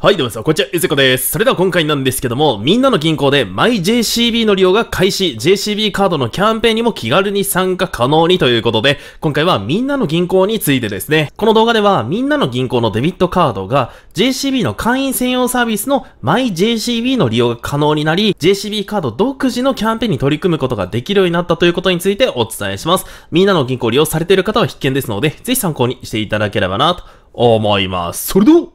はい、どうもこんにちは、ゆずこです。それでは今回なんですけども、みんなの銀行で MyJCB の利用が開始、JCB カードのキャンペーンにも気軽に参加可能にということで、今回はみんなの銀行についてですね。この動画では、みんなの銀行のデビットカードが JCB の会員専用サービスの MyJCB の利用が可能になり、JCB カード独自のキャンペーンに取り組むことができるようになったということについてお伝えします。みんなの銀行を利用されている方は必見ですので、ぜひ参考にしていただければなと思います。それでは、行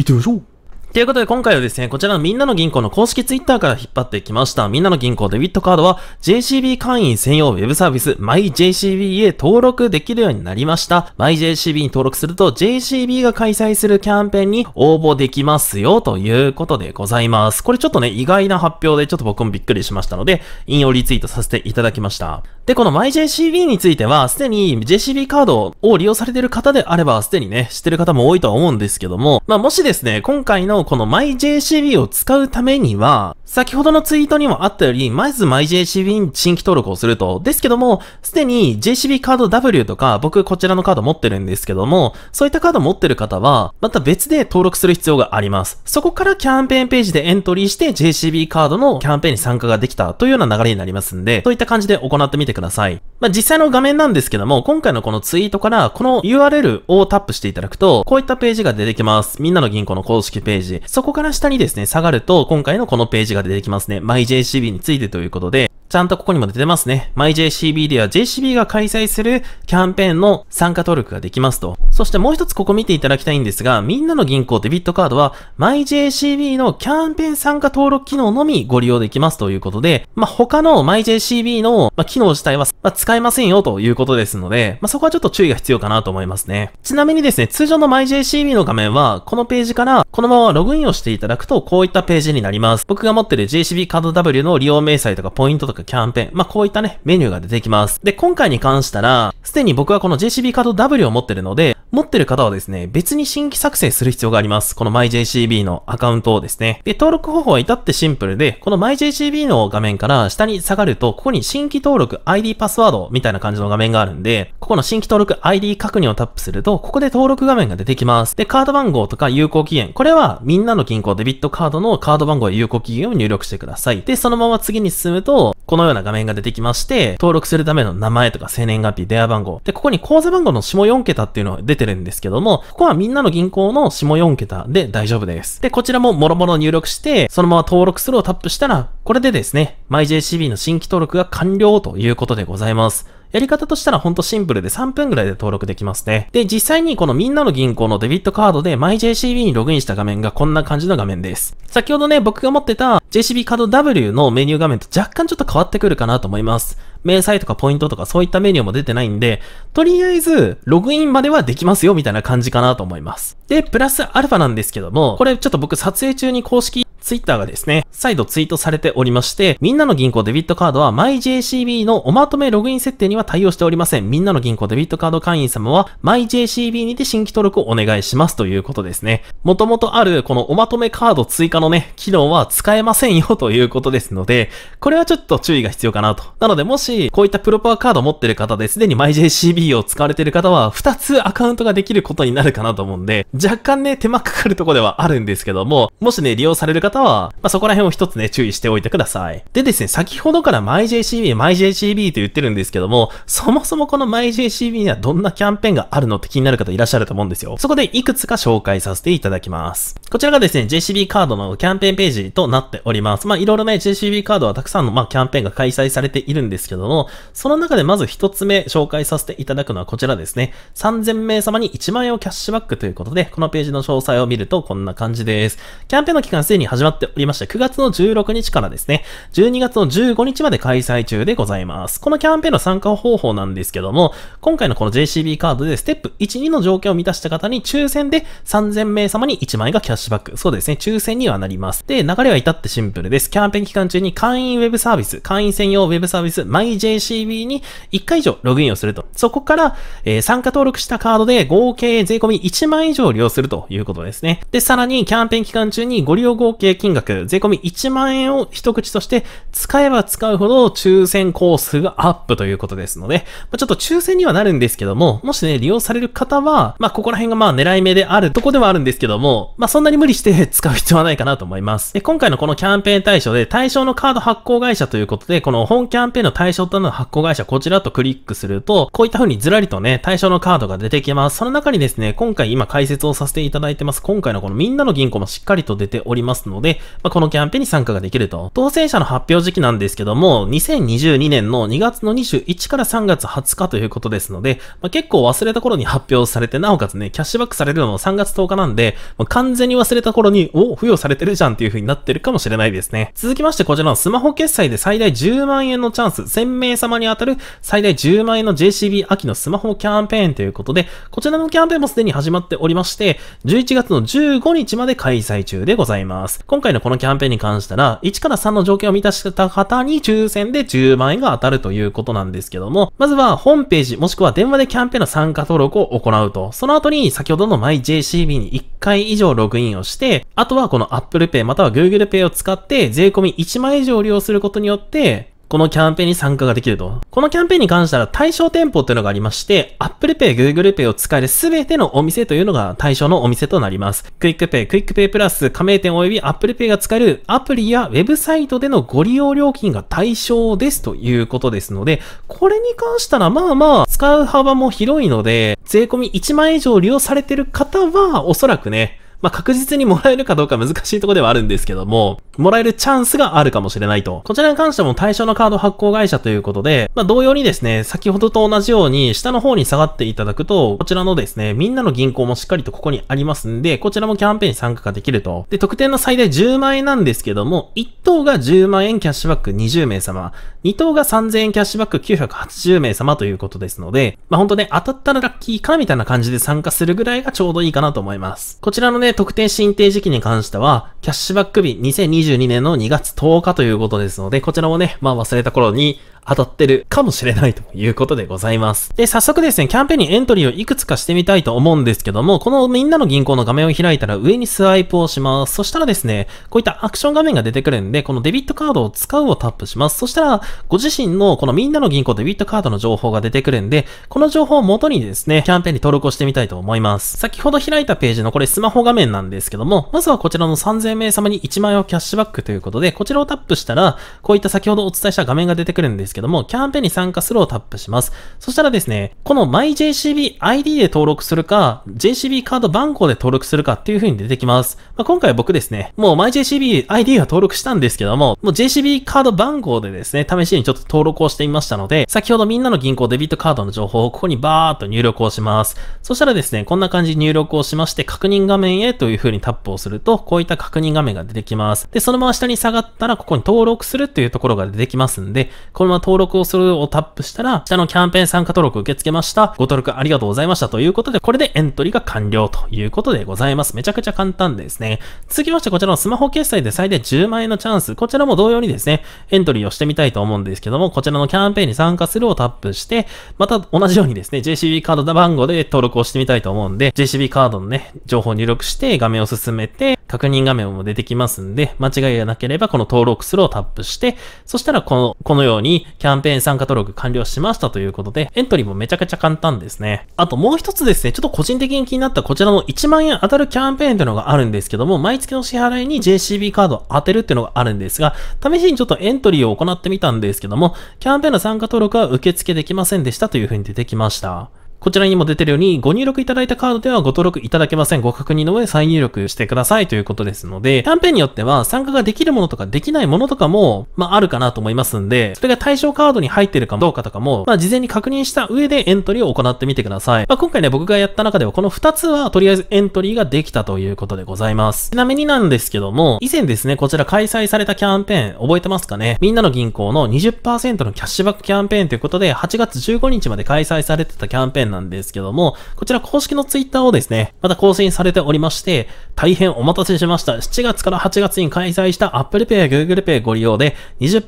ってみましょうということで今回はですね、こちらのみんなの銀行の公式ツイッターから引っ張ってきました。みんなの銀行デビットカードは JCB 会員専用ウェブサービス MyJCB へ登録できるようになりました。MyJCB に登録すると JCB が開催するキャンペーンに応募できますよということでございます。これちょっとね、意外な発表でちょっと僕もびっくりしましたので、引用リツイートさせていただきました。で、この MyJCB については、すでに JCB カードを利用されている方であれば、すでにね、知ってる方も多いとは思うんですけども、まあもしですね、今回ののこの MyJCB を使うためには、先ほどのツイートにもあったより、まず MyJCB に新規登録をすると。ですけども、すでに JCB カード W とか、僕こちらのカード持ってるんですけども、そういったカード持ってる方は、また別で登録する必要があります。そこからキャンペーンページでエントリーして JCB カードのキャンペーンに参加ができたというような流れになりますんで、そういった感じで行ってみてください。まあ、実際の画面なんですけども、今回のこのツイートから、この URL をタップしていただくと、こういったページが出てきます。みんなの銀行の公式ページジ。そこから下にですね、下がると、今回のこのページが出てきますね。MyJCB についてということで、ちゃんとここにも出てますね。MyJCB では JCB が開催するキャンペーンの参加登録ができますと。そしてもう一つここ見ていただきたいんですが、みんなの銀行デビットカードは MyJCB のキャンペーン参加登録機能のみご利用できますということで、まあ、他の MyJCB の、ま機能自体は、ま使えませんよということですので、まあ、そこはちょっと注意が必要かなと思いますね。ちなみにですね、通常の MyJCB の画面は、このページからこのままログインをしていただくと、こういったページになります。僕が持ってる JCB カード W の利用明細とかポイントとかク、キャンペーン。まあ、こういったね、メニューが出てきます。で、今回に関したら、すでに僕はこの JCB カード W を持ってるので、持ってる方はですね、別に新規作成する必要があります。この MyJCB のアカウントをですね。で、登録方法は至ってシンプルで、この MyJCB の画面から下に下がると、ここに新規登録 ID パスワードみたいな感じの画面があるんで、ここの新規登録 ID 確認をタップすると、ここで登録画面が出てきます。で、カード番号とか有効期限。これはみんなの銀行デビットカードのカード番号や有効期限を入力してください。で、そのまま次に進むと、このような画面が出てきまして、登録するための名前とか生年月日、電話番号。で、ここに口座番号の下4桁っていうのが出ててるんですけども、ここはみんなの銀行の下4桁で大丈夫です。で、こちらも諸々も入力して、そのまま登録するをタップしたら、これでですね、MyJCB の新規登録が完了ということでございます。やり方としたらほんとシンプルで3分ぐらいで登録できますね。で、実際にこのみんなの銀行のデビットカードで MyJCB にログインした画面がこんな感じの画面です。先ほどね、僕が持ってた JCB カード W のメニュー画面と若干ちょっと変わってくるかなと思います。明細とかポイントとかそういったメニューも出てないんで、とりあえず、ログインまではできますよみたいな感じかなと思います。で、プラスアルファなんですけども、これちょっと僕撮影中に公式ツイッターがですね、再度ツイートされておりまして、みんなの銀行デビットカードは MyJCB のおまとめログイン設定には対応しておりません。みんなの銀行デビットカード会員様は MyJCB にて新規登録をお願いしますということですね。もともとあるこのおまとめカード追加のね、機能は使えませんよということですので、これはちょっと注意が必要かなと。なのでもし、こういったプロパーカード持ってる方ですでに MyJCB を使われてる方は、2つアカウントができることになるかなと思うんで、若干ね、手間かかるとこではあるんですけども、もしね、利用される方方は、まあ、そこら辺を一つね、注意しておいてください。でですね、先ほどから MyJCB、MyJCB と言ってるんですけども、そもそもこの MyJCB にはどんなキャンペーンがあるのって気になる方いらっしゃると思うんですよ。そこでいくつか紹介させていただきます。こちらがですね、JCB カードのキャンペーンページとなっております。まあ、いろいろね、JCB カードはたくさんの、まあ、キャンペーンが開催されているんですけども、その中でまず一つ目紹介させていただくのはこちらですね。3000名様に1万円をキャッシュバックということで、このページの詳細を見るとこんな感じです。キャンペーンの期間すでに始始まっておりまして、9月の16日からですね、12月の15日まで開催中でございます。このキャンペーンの参加方法なんですけども、今回のこの JCB カードでステップ1、2の条件を満たした方に抽選で3000名様に1枚がキャッシュバック。そうですね、抽選にはなります。で、流れは至ってシンプルです。キャンペーン期間中に会員ウェブサービス、会員専用ウェブサービス、MyJCB に1回以上ログインをすると。そこから、えー、参加登録したカードで合計税込み1万以上利用するということですね。で、さらにキャンペーン期間中にご利用合計計金額、税込1万円を一口として、使えば使うほど抽選コースがアップということですので、まあ、ちょっと抽選にはなるんですけども、もしね、利用される方は、まあ、ここら辺がまあ狙い目であるとこではあるんですけども、まあ、そんなに無理して使う必要はないかなと思います。で、今回のこのキャンペーン対象で、対象のカード発行会社ということで、この本キャンペーンの対象となる発行会社、こちらとクリックすると、こういった風にずらりとね、対象のカードが出てきます。その中にですね、今回今解説をさせていただいてます、今回のこのみんなの銀行もしっかりと出ておりますのので、まあ、このキャンペーンに参加ができると。当選者の発表時期なんですけども、2022年の2月の21から3月20日ということですので、まあ、結構忘れた頃に発表されて、なおかつね、キャッシュバックされるのも3月10日なんで、まあ、完全に忘れた頃に、お、付与されてるじゃんっていう風になってるかもしれないですね。続きましてこちらのスマホ決済で最大10万円のチャンス、1000名様に当たる最大10万円の JCB 秋のスマホキャンペーンということで、こちらのキャンペーンもすでに始まっておりまして、11月の15日まで開催中でございます。今回のこのキャンペーンに関したら、1から3の条件を満たした方に抽選で10万円が当たるということなんですけども、まずはホームページもしくは電話でキャンペーンの参加登録を行うと、その後に先ほどの MyJCB に1回以上ログインをして、あとはこの Apple Pay または Google Pay を使って税込み1万円以上利用することによって、このキャンペーンに参加ができると。このキャンペーンに関しては対象店舗というのがありまして、Apple Pay、Google Pay を使える全てのお店というのが対象のお店となります。クイックペイ、クイックペイプラス、加盟店及び Apple Pay が使えるアプリやウェブサイトでのご利用料金が対象ですということですので、これに関したらまあまあ、使う幅も広いので、税込1万円以上利用されてる方は、おそらくね、まあ、確実にもらえるかどうか難しいとこではあるんですけども、もらえるチャンスがあるかもしれないと。こちらに関しても対象のカード発行会社ということで、まあ、同様にですね、先ほどと同じように下の方に下がっていただくと、こちらのですね、みんなの銀行もしっかりとここにありますんで、こちらもキャンペーンに参加ができると。で、特典の最大10万円なんですけども、1等が10万円キャッシュバック20名様、2等が3000円キャッシュバック980名様ということですので、まあ、ほんとね、当たったらラッキーかみたいな感じで参加するぐらいがちょうどいいかなと思います。こちらのね、で特定申請時期に関しては、キャッシュバック日2022年の2月10日ということですので、こちらもね、まあ忘れた頃に当たってるかもしれないということでございます。で、早速ですね、キャンペーンにエントリーをいくつかしてみたいと思うんですけども、このみんなの銀行の画面を開いたら上にスワイプをします。そしたらですね、こういったアクション画面が出てくるんで、このデビットカードを使うをタップします。そしたら、ご自身のこのみんなの銀行デビットカードの情報が出てくるんで、この情報を元にですね、キャンペーンに登録をしてみたいと思います。先ほど開いたページのこれスマホ画面なんですけども、まずはこちらの3000名様に1万円をキャッシュバックということで、こちらをタップしたら、こういった先ほどお伝えした画面が出てくるんですですけども、キャンペーンに参加するをタップします。そしたらですね、この MyJCBID で登録するか、JCB カード番号で登録するかっていう風に出てきます。まあ、今回僕ですね、もう MyJCBID は登録したんですけども、もう JCB カード番号でですね、試しにちょっと登録をしてみましたので、先ほどみんなの銀行デビットカードの情報をここにバーっと入力をします。そしたらですね、こんな感じに入力をしまして、確認画面へという風にタップをすると、こういった確認画面が出てきます。で、そのまま下に下がったら、ここに登録するっていうところが出てきますんで、このまま登録をするをタップしたら、下のキャンペーン参加登録受け付けました。ご登録ありがとうございましたということで、これでエントリーが完了ということでございます。めちゃくちゃ簡単ですね。続きましてこちらのスマホ決済で最大10万円のチャンス。こちらも同様にですね、エントリーをしてみたいと思うんですけども、こちらのキャンペーンに参加するをタップして、また同じようにですね、JCB カードの番号で登録をしてみたいと思うんで、JCB カードのね、情報を入力して画面を進めて、確認画面も出てきますんで、間違いがなければこの登録するをタップして、そしたらこの、このようにキャンペーン参加登録完了しましたということで、エントリーもめちゃくちゃ簡単ですね。あともう一つですね、ちょっと個人的に気になったこちらの1万円当たるキャンペーンというのがあるんですけども、毎月の支払いに JCB カードを当てるっていうのがあるんですが、試しにちょっとエントリーを行ってみたんですけども、キャンペーンの参加登録は受付できませんでしたというふうに出てきました。こちらにも出てるように、ご入力いただいたカードではご登録いただけません。ご確認の上再入力してくださいということですので、キャンペーンによっては参加ができるものとかできないものとかも、まああるかなと思いますんで、それが対象カードに入ってるかどうかとかも、まあ事前に確認した上でエントリーを行ってみてください。まあ今回ね、僕がやった中ではこの2つはとりあえずエントリーができたということでございます。ちなみになんですけども、以前ですね、こちら開催されたキャンペーン、覚えてますかねみんなの銀行の20%のキャッシュバックキャンペーンということで、8月15日まで開催されてたキャンペーンなんですけども、こちら公式のツイッターをですね、また更新されておりまして、大変お待たせしました。7月から8月に開催した Apple Pay や Google Pay ご利用で20%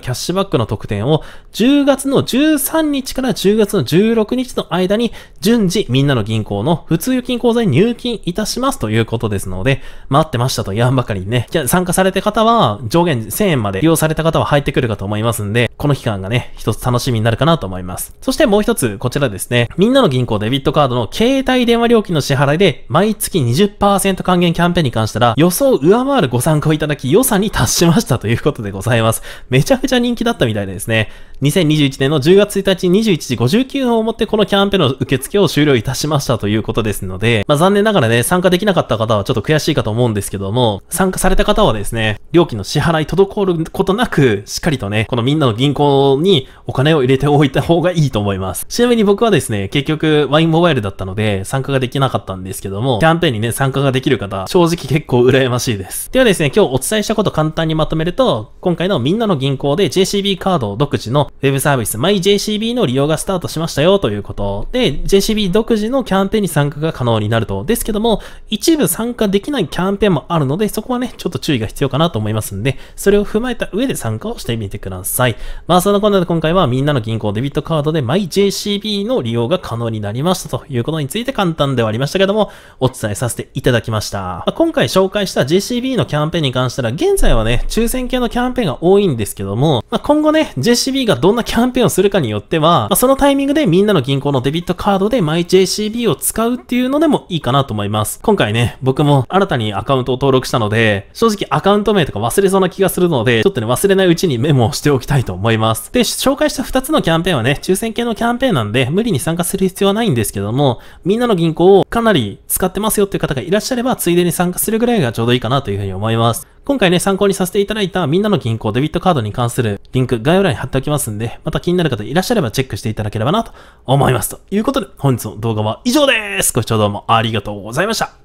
キャッシュバックの特典を10月の13日から10月の16日の間に順次みんなの銀行の普通預金口座に入金いたしますということですので、待ってましたと言わんばかりにね、参加された方は上限1000円まで利用された方は入ってくるかと思いますんで、この期間がね、一つ楽しみになるかなと思います。そしてもう一つ、こちらですね、みんなの銀行デビットカードの携帯電話料金の支払いで毎月20%還元キャンペーンに関したら予想を上回るご参考いただき予算に達しましたということでございます。めちゃくちゃ人気だったみたいですね。2021年の10月1日21時59分をもってこのキャンペーンの受付を終了いたしましたということですので、まあ残念ながらね、参加できなかった方はちょっと悔しいかと思うんですけども、参加された方はですね、料金の支払い滞ることなく、しっかりとね、このみんなの銀行にお金を入れておいた方がいいと思います。ちなみに僕はですね、結局、ワインモバイルだったので、参加ができなかったんですけども、キャンペーンにね、参加ができる方、正直結構羨ましいです。ではですね、今日お伝えしたこと簡単にまとめると、今回のみんなの銀行で JCB カード独自の web サービス MyJCB の利用がスタートしましたよということ。で、JCB 独自のキャンペーンに参加が可能になると。ですけども、一部参加できないキャンペーンもあるので、そこはね、ちょっと注意が必要かなと思いますんで、それを踏まえた上で参加をしてみてください。まあ、そのこんなで今回はみんなの銀行デビットカードで MyJCB の利用が可能になりましたということについて簡単ではありましたけども、お伝えさせていただきました。ま今回紹介した JCB のキャンペーンに関したら、現在はね、抽選系のキャンペーンが多いんですけども、まあ、今後ね、JCB がどんなキャンペーンをするかによっては、まあ、そのタイミングでみんなの銀行のデビットカードで MyJCB を使うっていうのでもいいかなと思います。今回ね、僕も新たにアカウントを登録したので、正直アカウント名とか忘れそうな気がするので、ちょっとね、忘れないうちにメモをしておきたいと思います。で、紹介介した2つのキャンペーンはね、抽選系のキャンペーンなんで、無理に参加する必要はないんですけども、みんなの銀行をかなり使ってますよっていう方がいらっしゃれば、ついでに参加するぐらいがちょうどいいかなというふうに思います。今回ね、参考にさせていただいたみんなの銀行デビットカードに関するリンク概要欄に貼っておきますんで、また気になる方いらっしゃればチェックしていただければなと思います。ということで、本日の動画は以上です。ご視聴どうもありがとうございました。